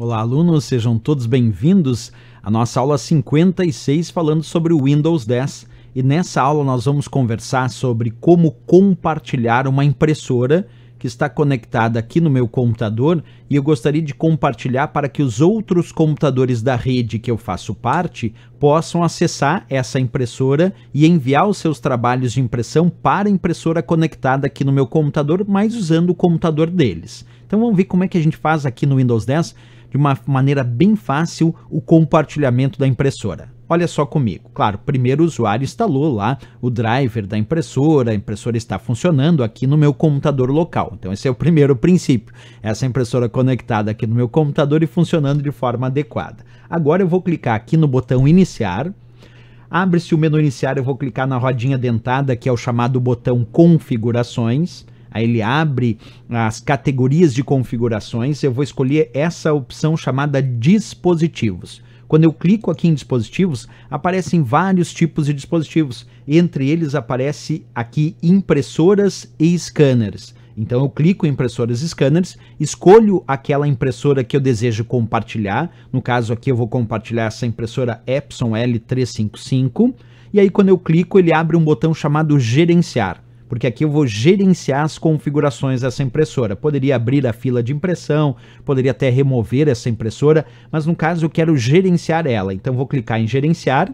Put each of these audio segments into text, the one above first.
Olá, alunos, sejam todos bem-vindos à nossa aula 56 falando sobre o Windows 10. E nessa aula nós vamos conversar sobre como compartilhar uma impressora que está conectada aqui no meu computador e eu gostaria de compartilhar para que os outros computadores da rede que eu faço parte possam acessar essa impressora e enviar os seus trabalhos de impressão para a impressora conectada aqui no meu computador, mas usando o computador deles. Então vamos ver como é que a gente faz aqui no Windows 10 de uma maneira bem fácil o compartilhamento da impressora. Olha só comigo. Claro, primeiro o usuário instalou lá o driver da impressora, a impressora está funcionando aqui no meu computador local. Então esse é o primeiro princípio. Essa impressora conectada aqui no meu computador e funcionando de forma adequada. Agora eu vou clicar aqui no botão iniciar. Abre-se o menu iniciar, eu vou clicar na rodinha dentada, que é o chamado botão configurações Aí ele abre as categorias de configurações. Eu vou escolher essa opção chamada dispositivos. Quando eu clico aqui em dispositivos, aparecem vários tipos de dispositivos. Entre eles aparece aqui impressoras e scanners. Então eu clico em impressoras e scanners, escolho aquela impressora que eu desejo compartilhar. No caso aqui eu vou compartilhar essa impressora Epson L355. E aí quando eu clico, ele abre um botão chamado gerenciar porque aqui eu vou gerenciar as configurações dessa impressora. Poderia abrir a fila de impressão, poderia até remover essa impressora, mas no caso eu quero gerenciar ela. Então vou clicar em gerenciar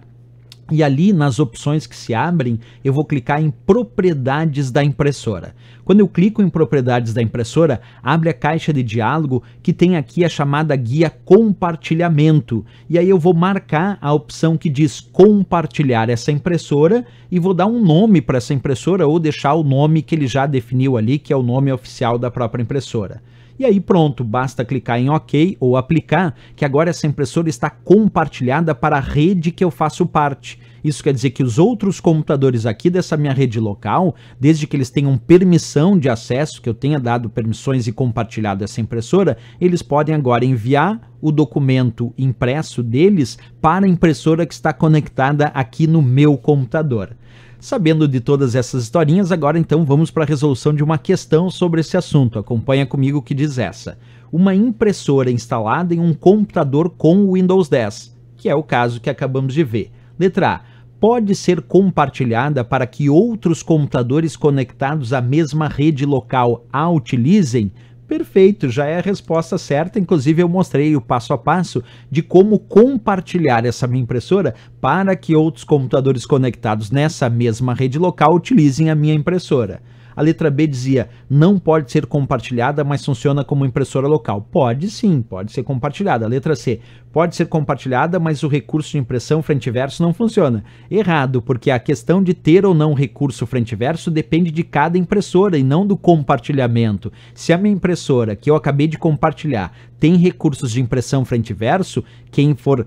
e ali nas opções que se abrem, eu vou clicar em propriedades da impressora. Quando eu clico em propriedades da impressora, abre a caixa de diálogo que tem aqui a chamada guia compartilhamento. E aí eu vou marcar a opção que diz compartilhar essa impressora e vou dar um nome para essa impressora ou deixar o nome que ele já definiu ali, que é o nome oficial da própria impressora. E aí pronto, basta clicar em OK ou aplicar, que agora essa impressora está compartilhada para a rede que eu faço parte. Isso quer dizer que os outros computadores aqui dessa minha rede local, desde que eles tenham permissão de acesso, que eu tenha dado permissões e compartilhado essa impressora, eles podem agora enviar o documento impresso deles para a impressora que está conectada aqui no meu computador. Sabendo de todas essas historinhas, agora então vamos para a resolução de uma questão sobre esse assunto. Acompanha comigo que diz essa. Uma impressora instalada em um computador com Windows 10, que é o caso que acabamos de ver. Letra A. Pode ser compartilhada para que outros computadores conectados à mesma rede local a utilizem? Perfeito, já é a resposta certa. Inclusive, eu mostrei o passo a passo de como compartilhar essa minha impressora para que outros computadores conectados nessa mesma rede local utilizem a minha impressora. A letra B dizia: não pode ser compartilhada, mas funciona como impressora local. Pode sim, pode ser compartilhada. A letra C: pode ser compartilhada, mas o recurso de impressão frente e verso não funciona. Errado, porque a questão de ter ou não recurso frente e verso depende de cada impressora e não do compartilhamento. Se a minha impressora que eu acabei de compartilhar tem recursos de impressão frente e verso, quem for uh,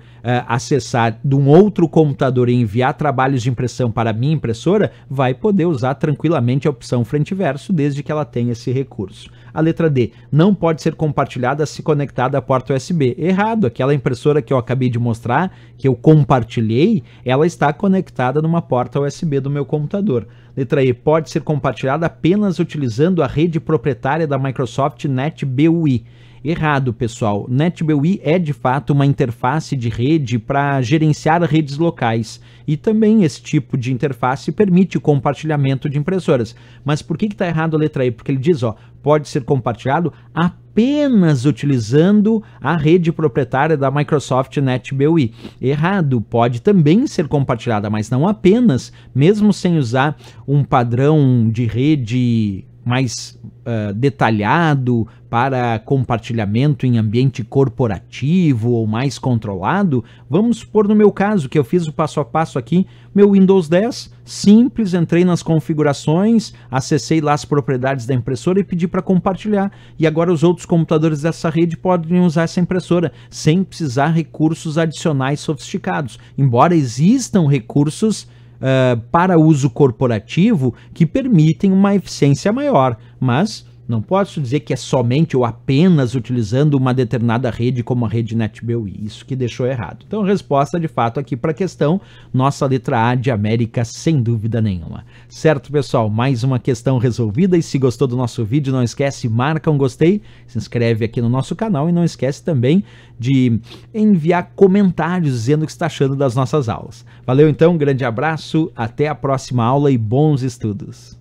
acessar de um outro computador e enviar trabalhos de impressão para a minha impressora vai poder usar tranquilamente a opção frente frente e verso, desde que ela tenha esse recurso. A letra D não pode ser compartilhada se conectada à porta USB. Errado, aquela impressora que eu acabei de mostrar, que eu compartilhei, ela está conectada numa porta USB do meu computador. Letra E. Pode ser compartilhada apenas utilizando a rede proprietária da Microsoft NetBUI. Errado, pessoal. NetBUI é de fato uma interface de rede para gerenciar redes locais e também esse tipo de interface permite o compartilhamento de impressoras. Mas por que está errado a letra E? Porque ele diz, ó, pode ser compartilhado apenas apenas utilizando a rede proprietária da Microsoft NetBEUI. Errado, pode também ser compartilhada, mas não apenas, mesmo sem usar um padrão de rede mais uh, detalhado para compartilhamento em ambiente corporativo ou mais controlado, vamos supor no meu caso, que eu fiz o passo a passo aqui, meu Windows 10, simples, entrei nas configurações, acessei lá as propriedades da impressora e pedi para compartilhar. E agora os outros computadores dessa rede podem usar essa impressora, sem precisar recursos adicionais sofisticados. Embora existam recursos eh, para uso corporativo que permitem uma eficiência maior, mas não posso dizer que é somente ou apenas utilizando uma determinada rede como a rede NetBeUI, isso que deixou errado. Então, resposta de fato aqui para a questão, nossa letra A de América, sem dúvida nenhuma. Certo, pessoal, mais uma questão resolvida e se gostou do nosso vídeo, não esquece, marca um gostei, se inscreve aqui no nosso canal e não esquece também de enviar comentários dizendo o que está achando das nossas aulas. Valeu então, um grande abraço, até a próxima aula e bons estudos!